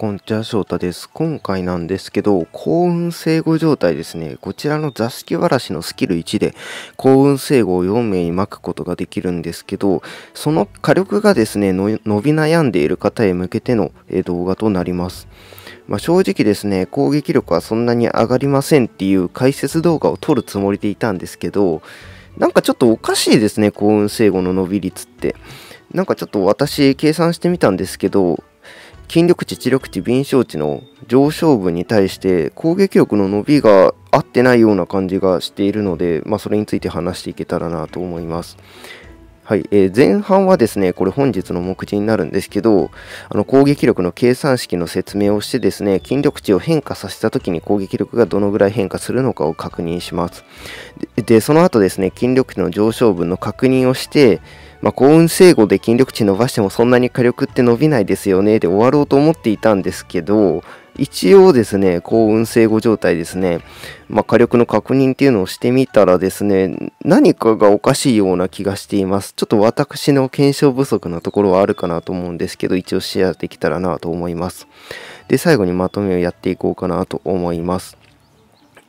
こんにちは、翔太です。今回なんですけど、幸運生後状態ですね。こちらの座敷わらしのスキル1で、幸運生後を4名に巻くことができるんですけど、その火力がですね、伸び悩んでいる方へ向けての動画となります。まあ、正直ですね、攻撃力はそんなに上がりませんっていう解説動画を撮るつもりでいたんですけど、なんかちょっとおかしいですね、幸運生後の伸び率って。なんかちょっと私計算してみたんですけど、筋力値、知力値、敏捷値の上昇分に対して攻撃力の伸びが合ってないような感じがしているので、まあ、それについて話していけたらなと思います。はい、えー、前半はですね、これ本日の目次になるんですけど、あの攻撃力の計算式の説明をしてですね、筋力値を変化させた時に攻撃力がどのぐらい変化するのかを確認します。で、でその後ですね、筋力値の上昇分の確認をして、まあ、幸運生後で筋力値伸ばしてもそんなに火力って伸びないですよねで終わろうと思っていたんですけど一応ですね、幸運生後状態ですね、まあ、火力の確認っていうのをしてみたらですね、何かがおかしいような気がしています。ちょっと私の検証不足なところはあるかなと思うんですけど、一応シェアできたらなと思います。で、最後にまとめをやっていこうかなと思います。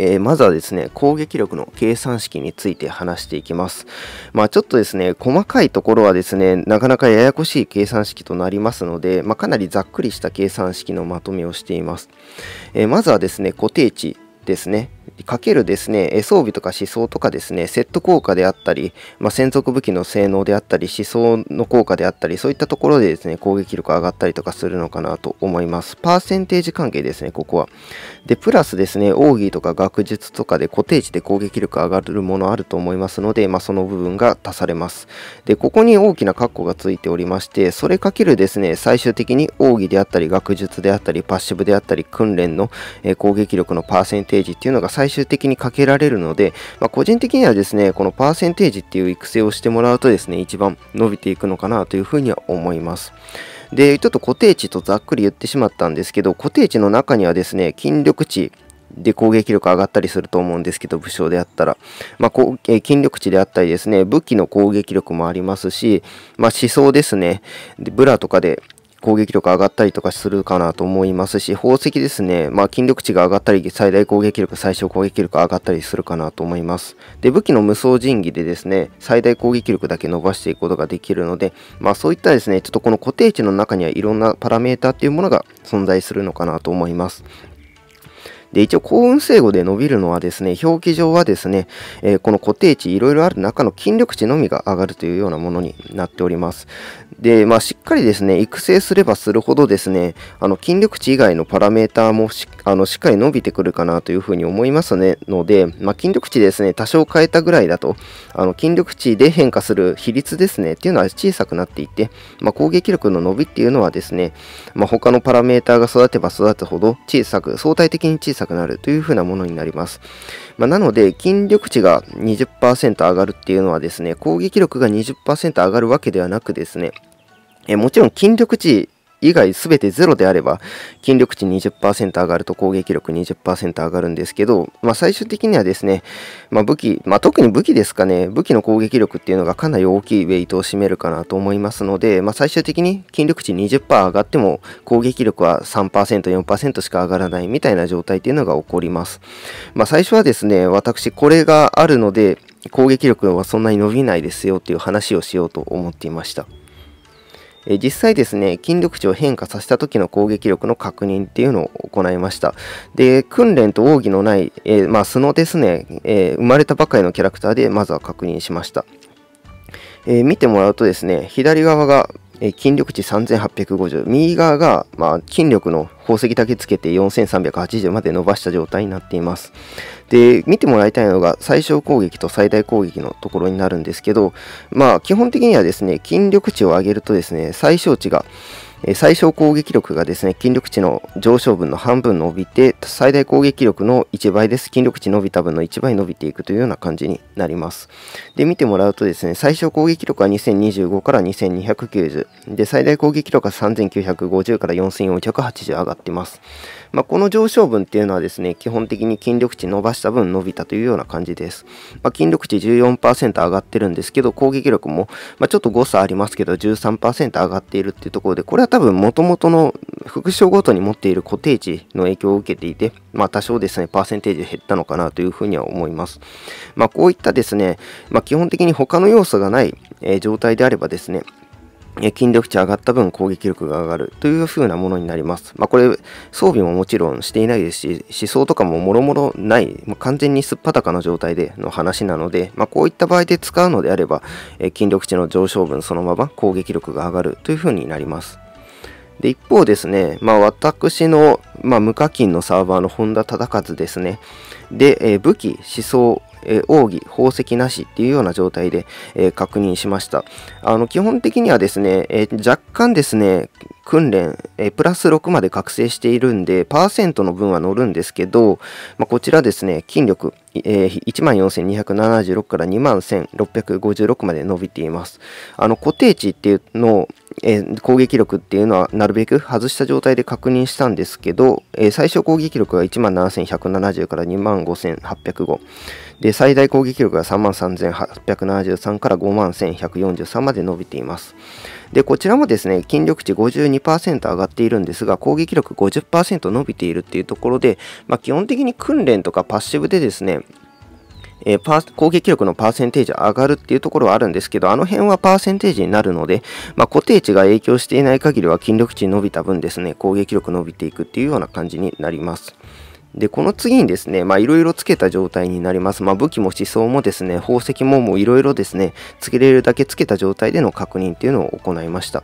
えー、まずはですね、攻撃力の計算式について話していきます。まあ、ちょっとですね、細かいところはですね、なかなかややこしい計算式となりますので、まあ、かなりざっくりした計算式のまとめをしています。えー、まずはですね、固定値ですね。かけるですね、装備とか思想とかですね、セット効果であったり、まあ、専属武器の性能であったり、思想の効果であったり、そういったところでですね、攻撃力上がったりとかするのかなと思います。パーセンテージ関係ですね、ここは。で、プラスですね、奥義とか学術とかで固定値で攻撃力上がるものあると思いますので、まあ、その部分が足されます。で、ここに大きな括弧がついておりまして、それかけるですね、最終的に奥義であったり、学術であったり、パッシブであったり、訓練の、え攻撃力のパーセンテージっていうのが最終的にかけられるので、まあ、個人的にはですね、このパーセンテージっていう育成をしてもらうとですね、一番伸びていくのかなというふうには思います。で、ちょっと固定値とざっくり言ってしまったんですけど、固定値の中にはですね、筋力値、で攻撃力上がったりすると思うんですけど、武将であったら。まあ、え筋力値であったりですね、武器の攻撃力もありますし、まあ、思想ですね、でブラとかで攻撃力上がったりとかするかなと思いますし、宝石ですね、まあ、筋力値が上がったり、最大攻撃力、最小攻撃力上がったりするかなと思います。で、武器の無双神器でですね、最大攻撃力だけ伸ばしていくことができるので、まあ、そういったですね、ちょっとこの固定値の中にはいろんなパラメータっていうものが存在するのかなと思います。で、一応、幸運生後で伸びるのはですね、表記上はですね、えー、この固定値いろいろある中の筋力値のみが上がるというようなものになっております。で、まあ、しっかりですね、育成すればするほどですね、あの、筋力値以外のパラメーターもしあのしっかり伸びてくるかなというふうに思いますねので、まあ、筋力値ですね、多少変えたぐらいだと、あの筋力値で変化する比率ですね、っていうのは小さくなっていて、まあ、攻撃力の伸びっていうのはですね、まあ、他のパラメーターが育てば育つほど小さく、相対的に小さくさくなるというふうなものになります。まあ、なので、筋力値が20%上がるっていうのはですね、攻撃力が20%上がるわけではなくですね、えもちろん筋力値以外全て0であれば、筋力値20%上がると攻撃力20%上がるんですけど、まあ、最終的にはですね、まあ、武器、まあ、特に武器ですかね、武器の攻撃力っていうのがかなり大きいウェイトを占めるかなと思いますので、まあ、最終的に筋力値20%上がっても攻撃力は3%、4%しか上がらないみたいな状態っていうのが起こります。まあ、最初はですね、私これがあるので、攻撃力はそんなに伸びないですよっていう話をしようと思っていました。え実際ですね、筋力値を変化させた時の攻撃力の確認っていうのを行いました。で、訓練と奥義のない、えー、まあ、素のですね、えー、生まれたばかりのキャラクターでまずは確認しました。えー、見てもらうとですね、左側がえ筋力値3850右側が、まあ、筋力の宝石だけつけて4380まで伸ばした状態になっていますで見てもらいたいのが最小攻撃と最大攻撃のところになるんですけどまあ基本的にはですね筋力値を上げるとですね最小値が最小攻撃力がですね、筋力値の上昇分の半分伸びて、最大攻撃力の1倍です。筋力値伸びた分の1倍伸びていくというような感じになります。で、見てもらうとですね、最小攻撃力は2025から2290。で、最大攻撃力が3950から4480上がってます。まあ、この上昇分っていうのはですね、基本的に筋力値伸ばした分伸びたというような感じです。まあ、筋力値14%上がってるんですけど、攻撃力も、まあ、ちょっと誤差ありますけど、13%上がっているっていうところで、これは多分もともとの副賞ごとに持っている固定値の影響を受けていて、まあ、多少ですね、パーセンテージ減ったのかなというふうには思います。まあ、こういったですね、まあ、基本的に他の要素がない、えー、状態であればですね、筋力値上がった分攻撃力が上がるという風なものになります。まあ、これ装備ももちろんしていないですし思想とかももろもろない、まあ、完全にすっぱたかな状態での話なので、まあ、こういった場合で使うのであれば、え筋力値の上昇分そのまま攻撃力が上がるという風になります。で、一方ですね、まあ、私の、まあ、無課金のサーバーの本田忠和ですね、で、えー、武器、思想、え奥義、宝石なしっていうような状態で、え確認しました。あの基本的にはですね、え若干ですね、訓練、えプラス6まで覚醒しているんで、パーセントの分は乗るんですけど、まあ、こちらですね、筋力、えー、14,276から21,656まで伸びています。あの固定値っていうのを、えー、攻撃力っていうのはなるべく外した状態で確認したんですけど、えー、最小攻撃力が17,170から25,805。で、最大攻撃力が33,873万から51,143まで伸びています。で、こちらもですね、筋力値52%上がっているんですが、攻撃力50%伸びているっていうところで、まあ、基本的に訓練とかパッシブでですね、えー、攻撃力のパーセンテージ上がるっていうところはあるんですけど、あの辺はパーセンテージになるので、まあ、固定値が影響していない限りは筋力値伸びた分ですね、攻撃力伸びていくっていうような感じになります。で、この次にですね、まあいろいろつけた状態になります。まあ武器も思想もですね、宝石ももういろいろですね、つけれるだけつけた状態での確認っていうのを行いました。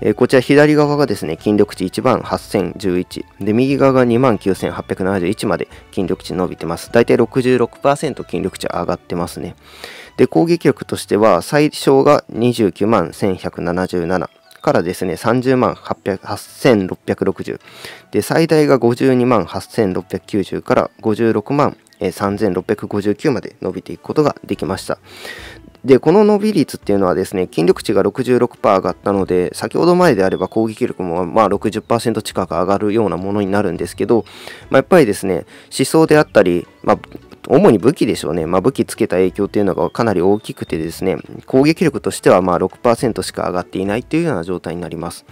えー、こちら左側がですね、筋力値1番8011。で、右側が29,871まで筋力値伸びてます。だいたい66%筋力値上がってますね。で、攻撃力としては最小が29万1177。からですね、30万8660。で、最大が52万8690から56万3659まで伸びていくことができました。で、この伸び率っていうのはですね、筋力値が66%上がったので、先ほど前であれば攻撃力もまあ60%近く上がるようなものになるんですけど、まあ、やっぱりですね、思想であったり、まあ、主に武器でしょうね、まあ、武器つけた影響というのがかなり大きくてですね、攻撃力としてはまあ6%しか上がっていないというような状態になります。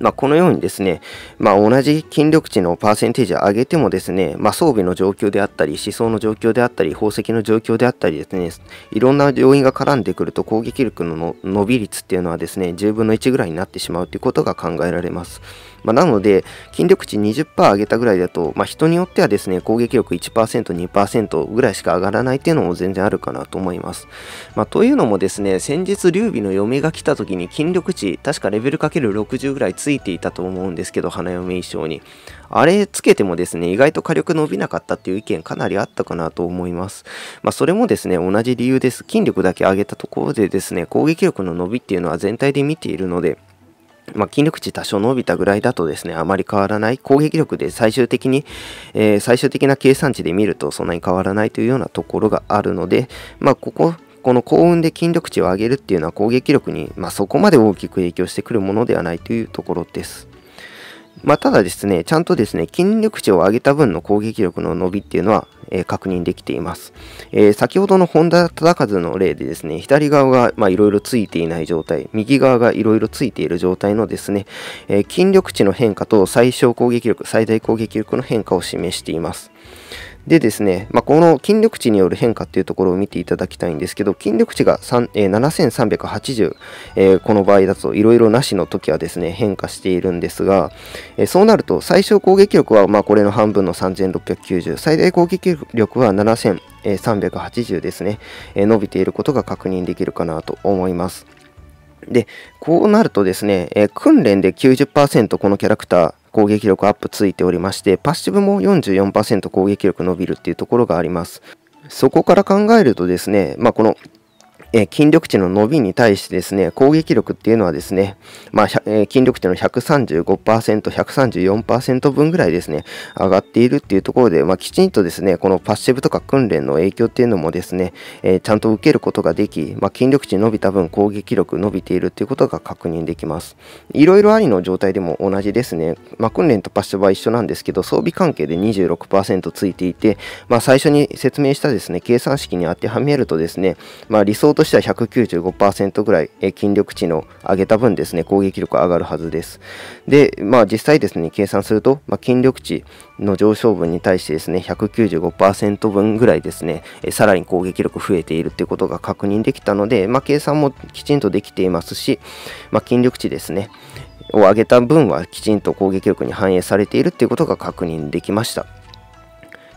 まあ、このようにですね、まあ、同じ筋力値のパーセンテージを上げてもですね、まあ、装備の状況であったり、思想の状況であったり、宝石の状況であったりですね、いろんな要因が絡んでくると攻撃力の伸び率っていうのはですね、10分の1ぐらいになってしまうということが考えられます。まあ、なので、筋力値20%上げたぐらいだと、まあ、人によってはですね、攻撃力1%、2%ぐらいしか上がらないっていうのも全然あるかなと思います。まあ、というのもですね、先日、劉備の嫁が来た時に筋力値、確かレベルかける60ぐらいついていたと思うんですけど、花嫁衣装に。あれつけてもですね、意外と火力伸びなかったっていう意見かなりあったかなと思います。まあ、それもですね、同じ理由です。筋力だけ上げたところでですね、攻撃力の伸びっていうのは全体で見ているので、まあ、筋力値多少伸びたぐらいだとですね、あまり変わらない。攻撃力で最終的に、えー、最終的な計算値で見るとそんなに変わらないというようなところがあるので、まあ、こここの幸運で筋力値を上げるっていうのは攻撃力に、まあ、そこまで大きく影響してくるものではないというところです。まあ、ただですね、ちゃんとですね、筋力値を上げた分の攻撃力の伸びっていうのは、えー、確認できています。えー、先ほどの本田忠和の例でですね、左側がいろいろついていない状態、右側がいろいろついている状態のですね、えー、筋力値の変化と最小攻撃力、最大攻撃力の変化を示しています。でですね、まあ、この筋力値による変化っていうところを見ていただきたいんですけど、筋力値が、えー、7380、えー、この場合だといろいろなしの時はですね、変化しているんですが、えー、そうなると最小攻撃力はまあこれの半分の3690、最大攻撃力は7380ですね、えー、伸びていることが確認できるかなと思います。で、こうなるとですね、え訓練で90%このキャラクター、攻撃力アップついておりまして、パッシブも44%攻撃力伸びるっていうところがあります。そこから考えるとですね、まあ、このえ筋力値の伸びに対してですね、攻撃力っていうのはですね、まあ、え筋力値の135%、134%分ぐらいですね、上がっているっていうところで、まあ、きちんとですね、このパッシブとか訓練の影響っていうのもですね、えー、ちゃんと受けることができ、まあ、筋力値伸びた分攻撃力伸びているっていうことが確認できます。いろいろありの状態でも同じですね、まあ、訓練とパッシブは一緒なんですけど、装備関係で26%ついていて、まあ、最初に説明したですね、計算式に当てはめるとですね、まあ、理想ととしては195%ぐらい、え筋力値の上げた分ですね、攻撃力上がるはずです。で、まあ実際ですね、計算すると、まあ、筋力値の上昇分に対してですね、195%分ぐらいですね、えさらに攻撃力増えているっていうことが確認できたので、まあ計算もきちんとできていますし、まあ筋力値ですね、を上げた分はきちんと攻撃力に反映されているっていうことが確認できました。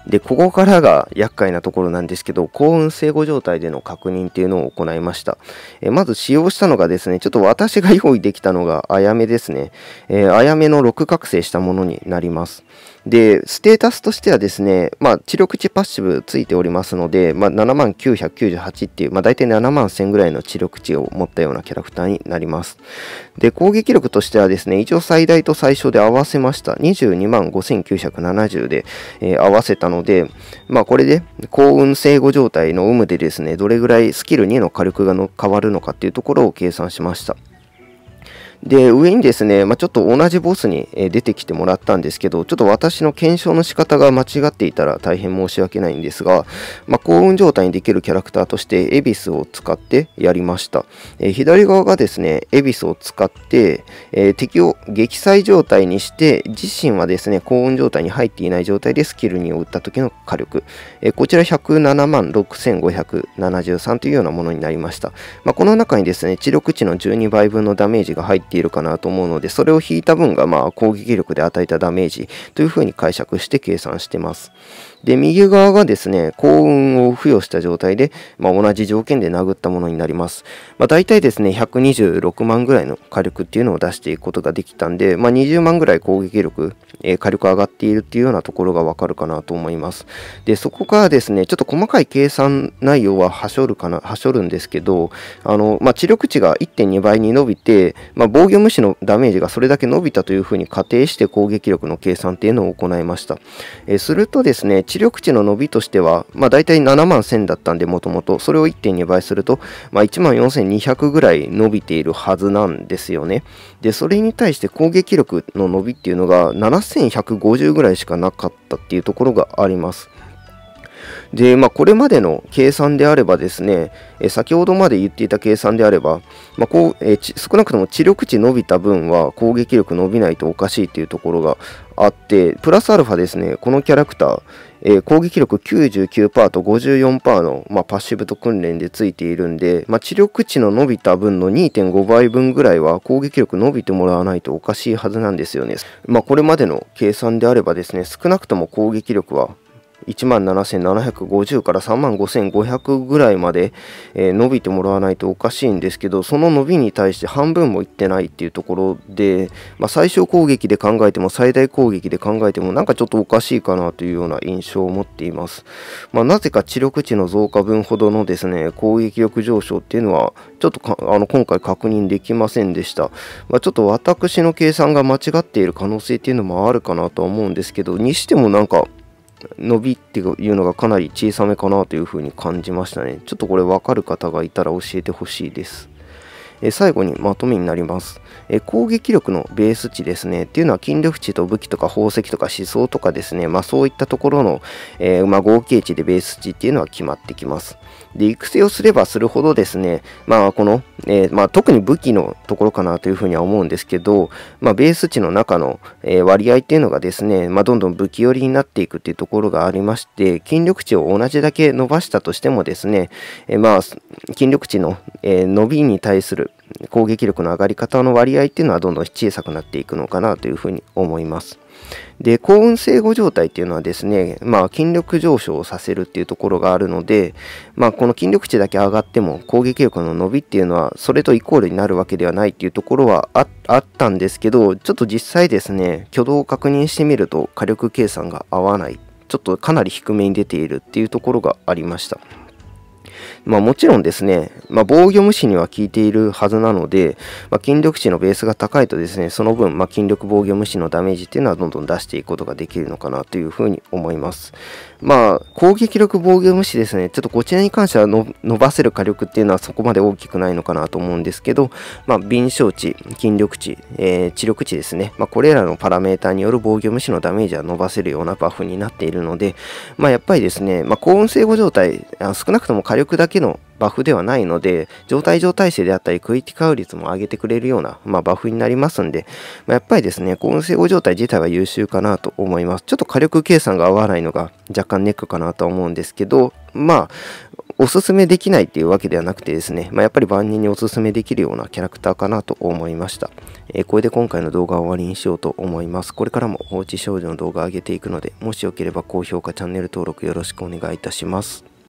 で、ここからが厄介なところなんですけど、幸運正誤状態での確認っていうのを行いました。えまず使用したのがですね、ちょっと私が用意できたのがあやめですね。えあやめの6覚醒したものになります。で、ステータスとしてはですね、まあ、治療口パッシブついておりますので、まあ、7万998っていう、まあ、大体7万1000ぐらいの治療口を持ったようなキャラクターになります。で、攻撃力としてはですね、一応最大と最小で合わせました。22万5970で、えー、合わせたので、まあ、これで幸運生後状態の有無でですね、どれぐらいスキル2の火力がの変わるのかっていうところを計算しました。で、上にですね、まあ、ちょっと同じボスに出てきてもらったんですけど、ちょっと私の検証の仕方が間違っていたら大変申し訳ないんですが、まあ、幸運状態にできるキャラクターとして、エビスを使ってやりました。えー、左側がですね、エビスを使って、えー、敵を撃砕状態にして、自身はですね、幸運状態に入っていない状態でスキル2を打った時の火力。えー、こちら107万6573というようなものになりました。まあ、この中にですね、知力値の12倍分のダメージが入ってっているかなと思うので、それを引いた分がまあ攻撃力で与えたダメージというふうに解釈して計算してます。で、右側がですね、幸運を付与した状態で、まあ、同じ条件で殴ったものになります。まあ、大体ですね、126万ぐらいの火力っていうのを出していくことができたんで、まあ、20万ぐらい攻撃力、えー、火力上がっているっていうようなところがわかるかなと思います。で、そこからですね、ちょっと細かい計算内容ははしょるかな、はしょるんですけど、あの、まあ、知力値が1.2倍に伸びて、まあ、防御無視のダメージがそれだけ伸びたというふうに仮定して攻撃力の計算っていうのを行いました。えするとですね、知力値の伸びとしては、まあ大体7万1000だったんで、もともと、それを1.2倍すると、まあ1万4200ぐらい伸びているはずなんですよね。で、それに対して攻撃力の伸びっていうのが7150ぐらいしかなかったっていうところがあります。で、まあ、これまでの計算であればですね、え先ほどまで言っていた計算であれば、まあ、こうえ少なくとも知力値伸びた分は攻撃力伸びないとおかしいというところがあって、プラスアルファですね、このキャラクター、えー、攻撃力99%と54%の、まあ、パッシブと訓練でついているんで、まあ、知力値の伸びた分の2.5倍分ぐらいは攻撃力伸びてもらわないとおかしいはずなんですよね。まあ、これまでの計算であればですね、少なくとも攻撃力は17,750から35,500ぐらいまで、えー、伸びてもらわないとおかしいんですけどその伸びに対して半分もいってないっていうところで、まあ、最小攻撃で考えても最大攻撃で考えてもなんかちょっとおかしいかなというような印象を持っています、まあ、なぜか知力値の増加分ほどのですね攻撃力上昇っていうのはちょっとあの今回確認できませんでした、まあ、ちょっと私の計算が間違っている可能性っていうのもあるかなとは思うんですけどにしてもなんか伸びっていうのがかなり小さめかなというふうに感じましたね。ちょっとこれ分かる方がいたら教えてほしいです。え最後にまとめになります、え攻撃力のベース値ですねっていうのは筋力値と武器とか宝石とか思想とかですね、まあ、そういったところの、えまあ、合計値でベース値っていうのは決まってきますで育成をすればするほどですね、まあ、この、えー、まあ、特に武器のところかなというふうには思うんですけど、まあ、ベース値の中の、えー、割合っていうのがですね、まあ、どんどん武器寄りになっていくっていうところがありまして、筋力値を同じだけ伸ばしたとしてもですね、えー、まあ、筋力値の、え伸びに対する攻撃力の上がり方の割合っていうのはどんどん小さくなっていくのかなというふうに思います。で幸運性5状態っていうのはですね、まあ、筋力上昇をさせるっていうところがあるので、まあ、この筋力値だけ上がっても攻撃力の伸びっていうのはそれとイコールになるわけではないっていうところはあったんですけどちょっと実際ですね挙動を確認してみると火力計算が合わないちょっとかなり低めに出ているっていうところがありました。まあ、もちろんですね、まあ、防御無視には効いているはずなので、まあ、筋力値のベースが高いとですね、その分、まあ、筋力防御無視のダメージっていうのはどんどん出していくことができるのかなというふうに思います。まあ、攻撃力防御無視ですね、ちょっとこちらに関しては伸ばせる火力っていうのはそこまで大きくないのかなと思うんですけど、まあ、敏捷値、筋力値、えー、知力値ですね、まあ、これらのパラメータによる防御無視のダメージは伸ばせるようなバフになっているので、まあ、やっぱりですね、まあ、高温整合状態、少なくとも火力だけけのバフではないので、状態状態性であったり、クリティカル率も上げてくれるような、まあ、バフになりますんで、まあ、やっぱりですね、混成合状態自体は優秀かなと思います。ちょっと火力計算が合わないのが若干ネックかなと思うんですけど、まあ、おすすめできないっていうわけではなくてですね、まあ、やっぱり万人におすすめできるようなキャラクターかなと思いました。えー、これで今回の動画を終わりにしようと思います。これからも放置少女の動画上げていくので、もしよければ高評価、チャンネル登録よろしくお願いいたします。